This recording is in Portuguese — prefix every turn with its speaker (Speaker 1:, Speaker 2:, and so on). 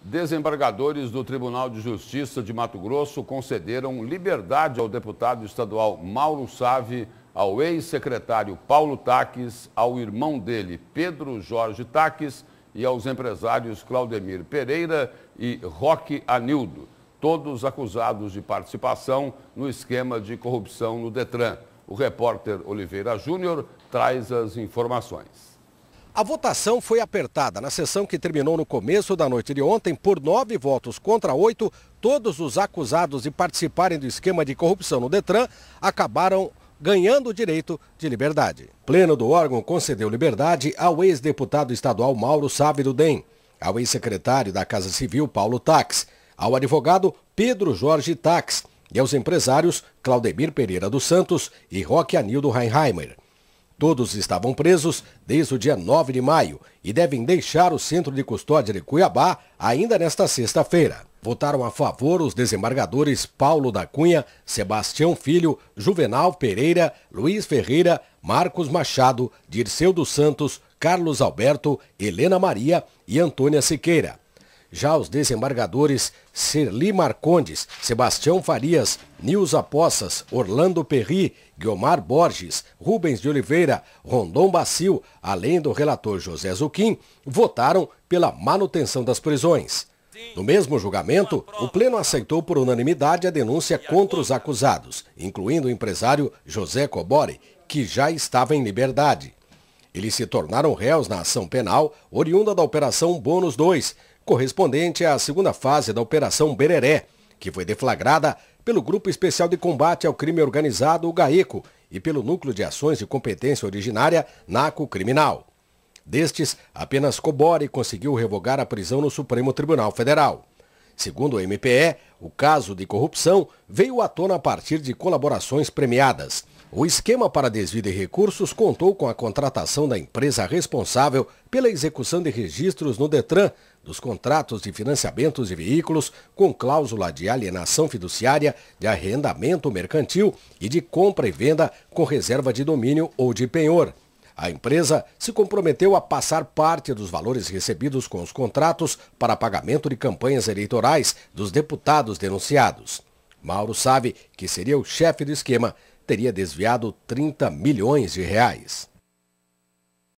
Speaker 1: Desembargadores do Tribunal de Justiça de Mato Grosso concederam liberdade ao deputado estadual Mauro Save, ao ex-secretário Paulo Taques, ao irmão dele Pedro Jorge Taques e aos empresários Claudemir Pereira e Roque Anildo, todos acusados de participação no esquema de corrupção no Detran. O repórter Oliveira Júnior traz as informações.
Speaker 2: A votação foi apertada. Na sessão que terminou no começo da noite de ontem, por nove votos contra oito, todos os acusados de participarem do esquema de corrupção no Detran acabaram ganhando o direito de liberdade. Pleno do órgão concedeu liberdade ao ex-deputado estadual Mauro Sávio do DEM, ao ex-secretário da Casa Civil Paulo Tax, ao advogado Pedro Jorge Tax e aos empresários Claudemir Pereira dos Santos e Roque Anildo Reinheimer. Todos estavam presos desde o dia 9 de maio e devem deixar o centro de custódia de Cuiabá ainda nesta sexta-feira. Votaram a favor os desembargadores Paulo da Cunha, Sebastião Filho, Juvenal Pereira, Luiz Ferreira, Marcos Machado, Dirceu dos Santos, Carlos Alberto, Helena Maria e Antônia Siqueira. Já os desembargadores Serli Marcondes, Sebastião Farias, Nilza Poças, Orlando Perri, Guiomar Borges, Rubens de Oliveira, Rondon Bacil, além do relator José Zuquim, votaram pela manutenção das prisões. No mesmo julgamento, o Pleno aceitou por unanimidade a denúncia contra os acusados, incluindo o empresário José Cobori, que já estava em liberdade. Eles se tornaram réus na ação penal oriunda da Operação Bônus 2, correspondente à segunda fase da Operação Bereré, que foi deflagrada pelo Grupo Especial de Combate ao Crime Organizado, o GAECO, e pelo Núcleo de Ações de Competência Originária, NACO Criminal. Destes, apenas Cobori conseguiu revogar a prisão no Supremo Tribunal Federal. Segundo o MPE, o caso de corrupção veio à tona a partir de colaborações premiadas. O esquema para desvio de recursos contou com a contratação da empresa responsável pela execução de registros no Detran dos contratos de financiamentos de veículos com cláusula de alienação fiduciária, de arrendamento mercantil e de compra e venda com reserva de domínio ou de penhor. A empresa se comprometeu a passar parte dos valores recebidos com os contratos para pagamento de campanhas eleitorais dos deputados denunciados. Mauro sabe que seria o chefe do esquema, teria desviado 30 milhões de reais.